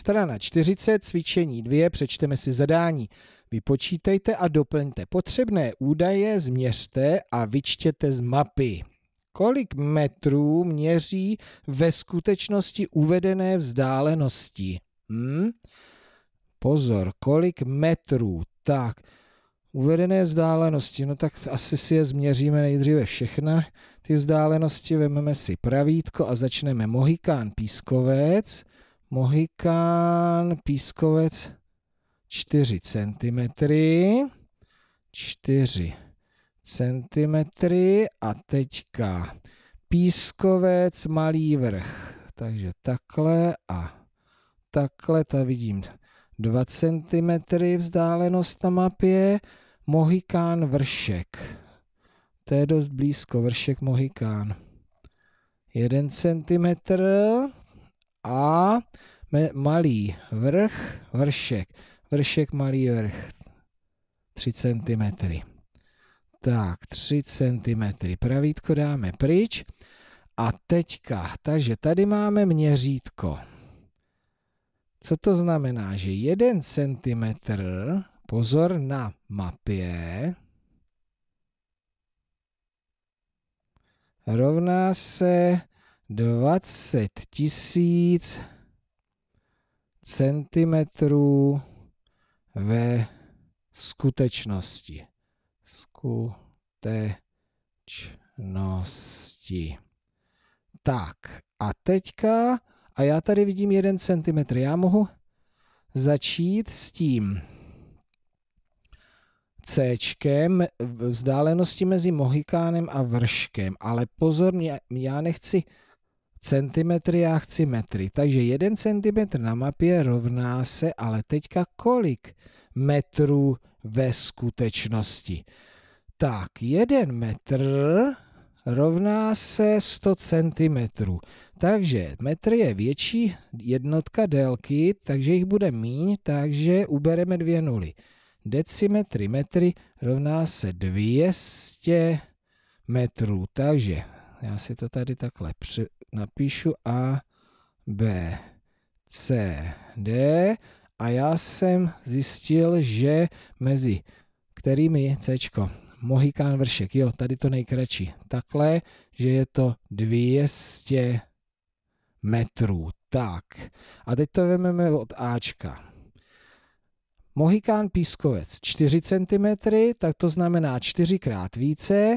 Strana 40, cvičení 2, přečteme si zadání. Vypočítejte a doplňte potřebné údaje, změřte a vyčtěte z mapy. Kolik metrů měří ve skutečnosti uvedené vzdálenosti? Hm? Pozor, kolik metrů? Tak, uvedené vzdálenosti, no tak asi si je změříme nejdříve všechna. Ty vzdálenosti vezmeme si pravítko a začneme Mohikán Pískovec. Mohikán, pískovec 4 cm. 4 cm a teďka pískovec, malý vrch. Takže takhle a takhle, ta vidím 2 cm vzdálenost na mapě. Mohikán vršek. To je dost blízko, vršek Mohikán. 1 cm. A malý vrch, vršek. Vršek, malý vrch. 3 cm. Tak, 3 cm. Pravítko dáme pryč. A teďka, takže tady máme měřítko. Co to znamená, že 1 cm, pozor na mapě, rovná se 20 tisíc centimetrů ve skutečnosti. Skutečnosti. Tak a teďka, a já tady vidím jeden centimetr, já mohu začít s tím C, vzdálenosti mezi mohikánem a vrškem, ale pozor, já nechci centimetry já chci metry. Takže jeden centimetr na mapě rovná se, ale teďka kolik metrů ve skutečnosti? Tak, jeden metr rovná se 100 cm. Takže metr je větší jednotka délky, takže jich bude míň, takže ubereme dvě nuly. Decimetry metry rovná se 200 metrů, takže já si to tady takhle při, napíšu A, B, C, D a já jsem zjistil, že mezi kterými C, Mohikán vršek, jo, tady to nejkratší, takhle, že je to 200 metrů, tak. A teď to vezmeme od Ačka. Mohikán pískovec 4 cm, tak to znamená čtyřikrát více,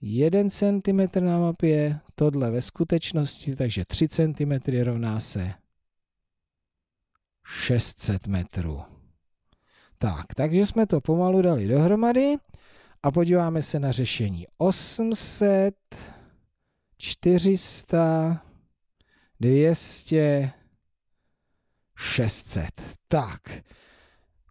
1 cm na mapě, tohle ve skutečnosti, takže 3 cm rovná se 600 metrů. Tak, takže jsme to pomalu dali dohromady a podíváme se na řešení. 800, 400, 200, 600. Tak,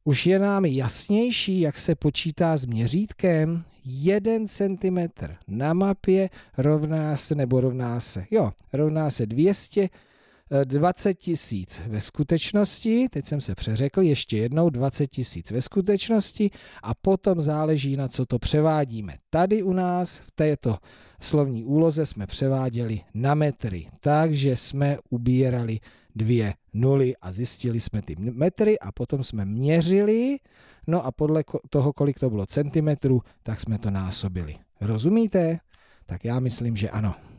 už je nám jasnější, jak se počítá s měřítkem, jeden centimetr na mapě rovná se, nebo rovná se, jo, rovná se 200 20 eh, tisíc ve skutečnosti, teď jsem se přeřekl, ještě jednou 20 tisíc ve skutečnosti a potom záleží na co to převádíme. Tady u nás v této slovní úloze jsme převáděli na metry, takže jsme ubírali dvě nuly a zjistili jsme ty metry a potom jsme měřili No a podle toho, kolik to bylo centimetrů, tak jsme to násobili. Rozumíte? Tak já myslím, že ano.